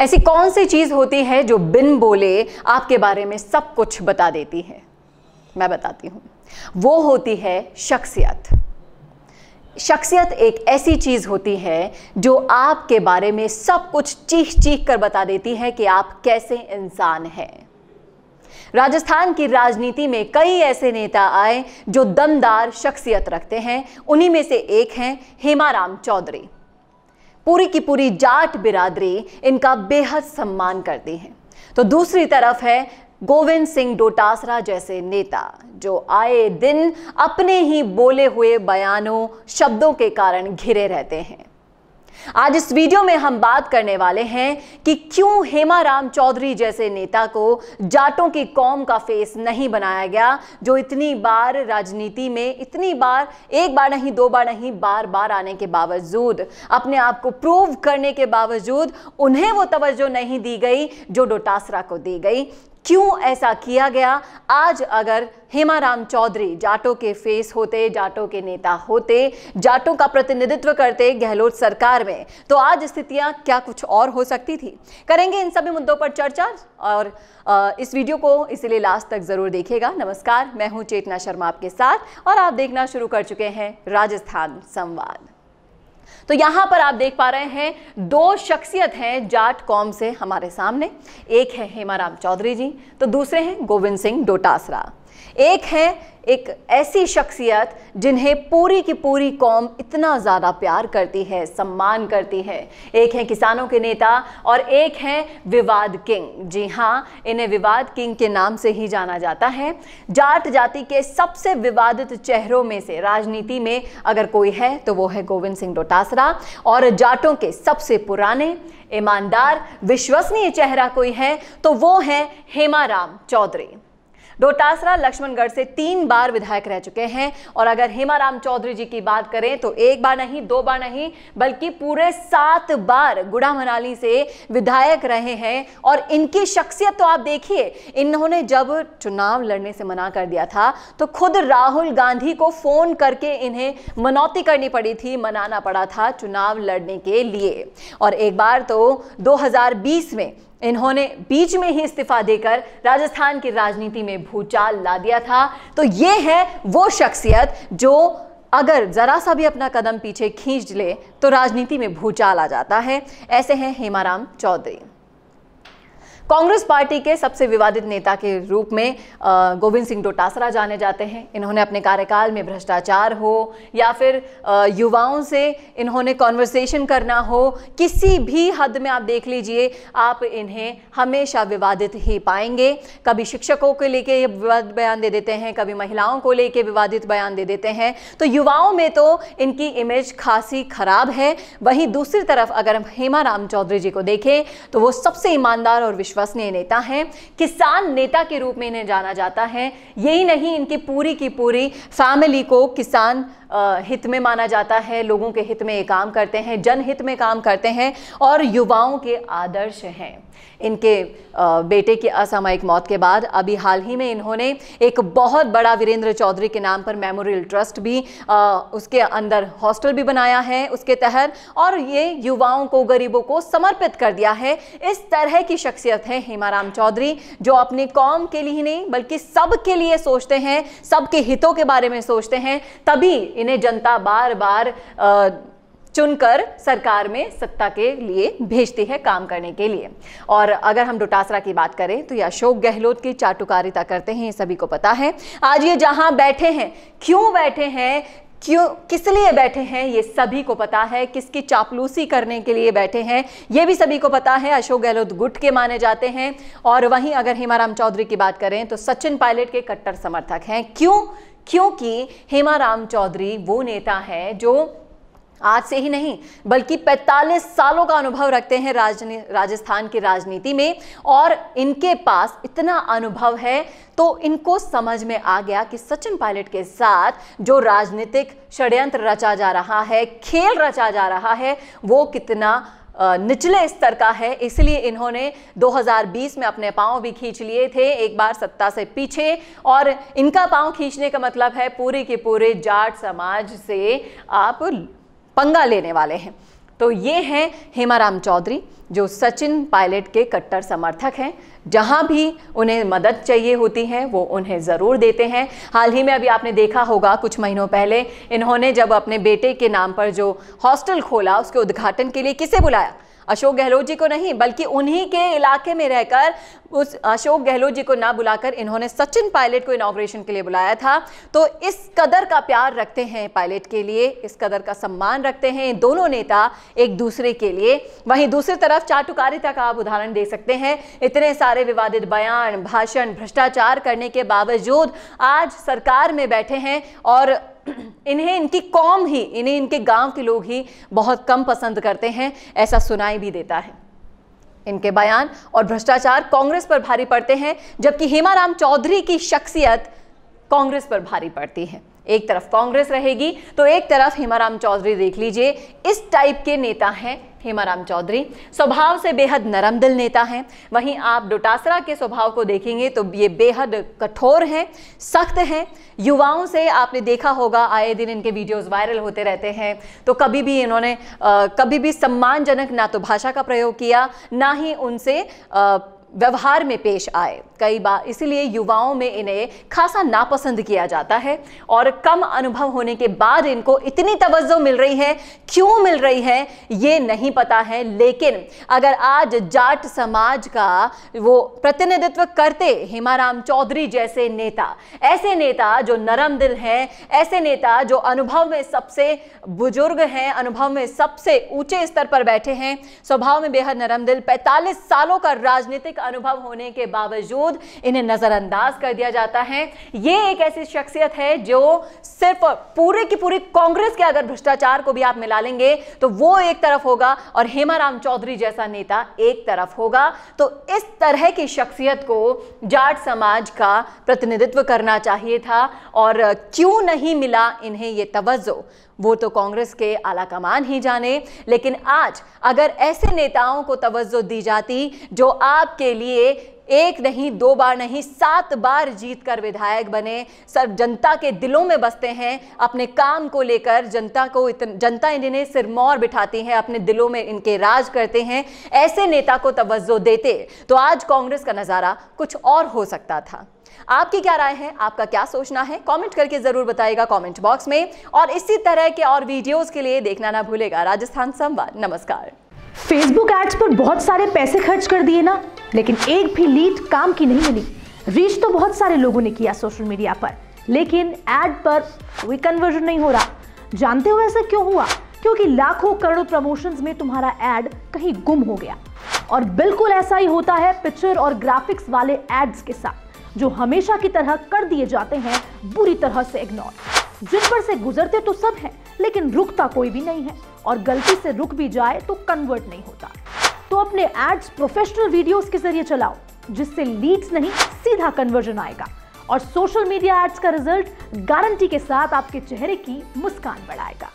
ऐसी कौन सी चीज़ होती है जो बिन बोले आपके बारे में सब कुछ बता देती है मैं बताती हूं वो होती है शख्सियत शख्सियत एक ऐसी चीज़ होती है जो आपके बारे में सब कुछ चीख चीख कर बता देती है कि आप कैसे इंसान हैं राजस्थान की राजनीति में कई ऐसे नेता आए जो दमदार शख्सियत रखते हैं उन्हीं में से एक हैं हेमाराम चौधरी पूरी की पूरी जाट बिरादरी इनका बेहद सम्मान करती है तो दूसरी तरफ है गोविंद सिंह डोटासरा जैसे नेता जो आए दिन अपने ही बोले हुए बयानों शब्दों के कारण घिरे रहते हैं आज इस वीडियो में हम बात करने वाले हैं कि क्यों हेमा राम चौधरी जैसे नेता को जाटों की कौम का फेस नहीं बनाया गया जो इतनी बार राजनीति में इतनी बार एक बार नहीं दो बार नहीं बार बार आने के बावजूद अपने आप को प्रूव करने के बावजूद उन्हें वो तवज्जो नहीं दी गई जो डोटासरा को दी गई क्यों ऐसा किया गया आज अगर हेमाराम चौधरी जाटों के फेस होते जाटों के नेता होते जाटों का प्रतिनिधित्व करते गहलोत सरकार में तो आज स्थितियां क्या कुछ और हो सकती थी करेंगे इन सभी मुद्दों पर चर्चा और इस वीडियो को इसलिए लास्ट तक ज़रूर देखेगा नमस्कार मैं हूं चेतना शर्मा आपके साथ और आप देखना शुरू कर चुके हैं राजस्थान संवाद तो यहां पर आप देख पा रहे हैं दो शख्सियत हैं जाट कॉम से हमारे सामने एक है हेमाराम चौधरी जी तो दूसरे हैं गोविंद सिंह डोटासरा एक है एक ऐसी शख्सियत जिन्हें पूरी की पूरी कौम इतना ज़्यादा प्यार करती है सम्मान करती है एक है किसानों के नेता और एक है विवाद किंग जी हाँ इन्हें विवाद किंग के नाम से ही जाना जाता है जाट जाति के सबसे विवादित चेहरों में से राजनीति में अगर कोई है तो वो है गोविंद सिंह डोटासरा और जाटों के सबसे पुराने ईमानदार विश्वसनीय चेहरा कोई है तो वो है राम चौधरी डोटासरा लक्ष्मणगढ़ से तीन बार विधायक रह चुके हैं और अगर हेमाराम चौधरी जी की बात करें तो एक बार नहीं दो बार नहीं बल्कि पूरे सात बार गुड़ा मनाली से विधायक रहे हैं और इनकी शख्सियत तो आप देखिए इन्होंने जब चुनाव लड़ने से मना कर दिया था तो खुद राहुल गांधी को फोन करके इन्हें मनौती करनी पड़ी थी मनाना पड़ा था चुनाव लड़ने के लिए और एक बार तो 2020 में इन्होंने बीच में ही इस्तीफा देकर राजस्थान की राजनीति में भूचाल ला दिया था तो ये है वो शख्सियत जो अगर ज़रा सा भी अपना कदम पीछे खींच ले तो राजनीति में भूचाल आ जाता है ऐसे हैं हेमाराम चौधरी कांग्रेस पार्टी के सबसे विवादित नेता के रूप में गोविंद सिंह डोटासरा जाने जाते हैं इन्होंने अपने कार्यकाल में भ्रष्टाचार हो या फिर युवाओं से इन्होंने कॉन्वर्सेशन करना हो किसी भी हद में आप देख लीजिए आप इन्हें हमेशा विवादित ही पाएंगे कभी शिक्षकों को लेके बयान दे देते हैं कभी महिलाओं को लेके विवादित बयान दे देते हैं तो युवाओं में तो इनकी इमेज खासी खराब है वहीं दूसरी तरफ अगर हम हेमा राम चौधरी जी को देखें तो वो सबसे ईमानदार और विश्वास विश्वसनीय नेता हैं किसान नेता के रूप में इन्हें जाना जाता है यही नहीं इनकी पूरी की पूरी फैमिली को किसान हित में माना जाता है लोगों के हित में काम करते हैं जनहित में काम करते हैं और युवाओं के आदर्श हैं इनके बेटे की असामयिक मौत के बाद अभी हाल ही में इन्होंने एक बहुत बड़ा वीरेंद्र चौधरी के नाम पर मेमोरियल ट्रस्ट भी उसके अंदर हॉस्टल भी बनाया है उसके तहत और ये युवाओं को गरीबों को समर्पित कर दिया है इस तरह की शख्सियत है हेमाराम चौधरी जो अपने कौम के लिए ही नहीं बल्कि सब के लिए सोचते हैं सबके हितों के बारे में सोचते हैं तभी इन्हें जनता बार बार आ, चुनकर सरकार में सत्ता के लिए भेजती है काम करने के लिए और अगर हम डोटासरा की बात करें तो ये अशोक गहलोत की चाटुकारिता करते हैं ये सभी को पता है आज ये जहां बैठे हैं क्यों बैठे हैं क्यों किस लिए बैठे हैं ये सभी को पता है किसकी चापलूसी करने के लिए बैठे हैं ये भी सभी को पता है अशोक गहलोत गुट के माने जाते हैं और वहीं अगर हेमाराम चौधरी की बात करें तो सचिन पायलट के कट्टर समर्थक हैं क्यों क्योंकि हेमा राम चौधरी वो नेता है जो आज से ही नहीं बल्कि 45 सालों का अनुभव रखते हैं राजस्थान की राजनीति में और इनके पास इतना अनुभव है तो इनको समझ में आ गया कि सचिन पायलट के साथ जो राजनीतिक षड्यंत्र रचा जा रहा है खेल रचा जा रहा है वो कितना निचले स्तर का है इसलिए इन्होंने 2020 में अपने पाँव भी खींच लिए थे एक बार सत्ता से पीछे और इनका पाँव खींचने का मतलब है पूरे के पूरे जाट समाज से आप पंगा लेने वाले हैं तो ये हैं हेमाराम चौधरी जो सचिन पायलट के कट्टर समर्थक हैं जहाँ भी उन्हें मदद चाहिए होती है वो उन्हें ज़रूर देते हैं हाल ही में अभी आपने देखा होगा कुछ महीनों पहले इन्होंने जब अपने बेटे के नाम पर जो हॉस्टल खोला उसके उद्घाटन के लिए किसे बुलाया अशोक गहलोत जी को नहीं बल्कि उन्हीं के इलाके में रहकर उस अशोक गहलोत जी को ना बुलाकर इन्होंने सचिन पायलट को इनाग्रेशन के लिए बुलाया था तो इस कदर का प्यार रखते हैं पायलट के लिए इस कदर का सम्मान रखते हैं दोनों नेता एक दूसरे के लिए वहीं दूसरी तरफ चाटुकारिता का आप उदाहरण दे सकते हैं इतने सारे विवादित बयान भाषण भ्रष्टाचार करने के बावजूद आज सरकार में बैठे हैं और इन्हें इनकी कौम ही इन्हें इनके गांव के लोग ही बहुत कम पसंद करते हैं ऐसा सुनाई भी देता है इनके बयान और भ्रष्टाचार कांग्रेस पर भारी पड़ते हैं जबकि हेमाराम चौधरी की शख्सियत कांग्रेस पर भारी पड़ती है एक तरफ कांग्रेस रहेगी तो एक तरफ हेमाराम चौधरी देख लीजिए इस टाइप के नेता हैं हेमाराम चौधरी स्वभाव से बेहद नरम दिल नेता हैं वहीं आप डोटासरा के स्वभाव को देखेंगे तो ये बेहद कठोर हैं सख्त हैं युवाओं से आपने देखा होगा आए दिन इनके वीडियोस वायरल होते रहते हैं तो कभी भी इन्होंने आ, कभी भी सम्मानजनक ना तो भाषा का प्रयोग किया ना ही उनसे आ, व्यवहार में पेश आए कई बार इसीलिए युवाओं में इन्हें खासा नापसंद किया जाता है और कम अनुभव होने के बाद इनको इतनी तवज्जो मिल रही है क्यों मिल रही है ये नहीं पता है लेकिन अगर आज जाट समाज का वो प्रतिनिधित्व करते हेमाराम चौधरी जैसे नेता ऐसे नेता जो नरम दिल हैं ऐसे नेता जो अनुभव में सबसे बुजुर्ग हैं अनुभव में सबसे ऊंचे स्तर पर बैठे हैं स्वभाव में बेहद नरम दिल पैंतालीस सालों का राजनीतिक अनुभव होने के बावजूद इन्हें नज़रअंदाज कर दिया जाता है ये एक ऐसी शख्सियत है जो सिर्फ पूरे की पूरी कांग्रेस के अगर भ्रष्टाचार को भी आप मिला लेंगे तो वो एक तरफ होगा और हेमाराम चौधरी जैसा नेता एक तरफ होगा तो इस तरह की शख्सियत को जाट समाज का प्रतिनिधित्व करना चाहिए था और क्यों नहीं मिला इन्हें ये तवज्जो वो तो कांग्रेस के आला कमान ही जाने लेकिन आज अगर ऐसे नेताओं को तवज्जो दी जाती जो आपके लिए एक नहीं दो बार नहीं सात बार जीत कर विधायक बने सब जनता के दिलों में बसते हैं अपने काम को लेकर जनता को इतन, जनता इन्हें सिरमौर बिठाती है अपने दिलों में इनके राज करते हैं ऐसे नेता को तवज्जो देते तो आज कांग्रेस का नज़ारा कुछ और हो सकता था आपकी क्या राय है आपका क्या सोचना है कमेंट करके ज़रूर बताएगा कमेंट बॉक्स में और इसी तरह के और वीडियोस के लिए देखना ना भूलेगा राजस्थान संवाद नमस्कार फेसबुक एड्स पर बहुत सारे पैसे खर्च कर दिए ना लेकिन एक भी लीड काम की नहीं मिली रीच तो बहुत सारे लोगों ने किया सोशल मीडिया पर लेकिन एड पर कोई कन्वर्जन नहीं हो रहा जानते हो ऐसा क्यों हुआ क्योंकि लाखों करोड़ों प्रमोशंस में तुम्हारा एड कहीं गुम हो गया और बिल्कुल ऐसा ही होता है पिक्चर और ग्राफिक्स वाले एड्स के साथ जो हमेशा की तरह कर दिए जाते हैं बुरी तरह से इग्नोर जिन पर से गुजरते तो सब हैं लेकिन रुकता कोई भी नहीं है और गलती से रुक भी जाए तो कन्वर्ट नहीं होता तो अपने एड्स प्रोफेशनल वीडियोस के जरिए चलाओ जिससे लीड्स नहीं सीधा कन्वर्जन आएगा और सोशल मीडिया एड्स का रिजल्ट गारंटी के साथ आपके चेहरे की मुस्कान बढ़ाएगा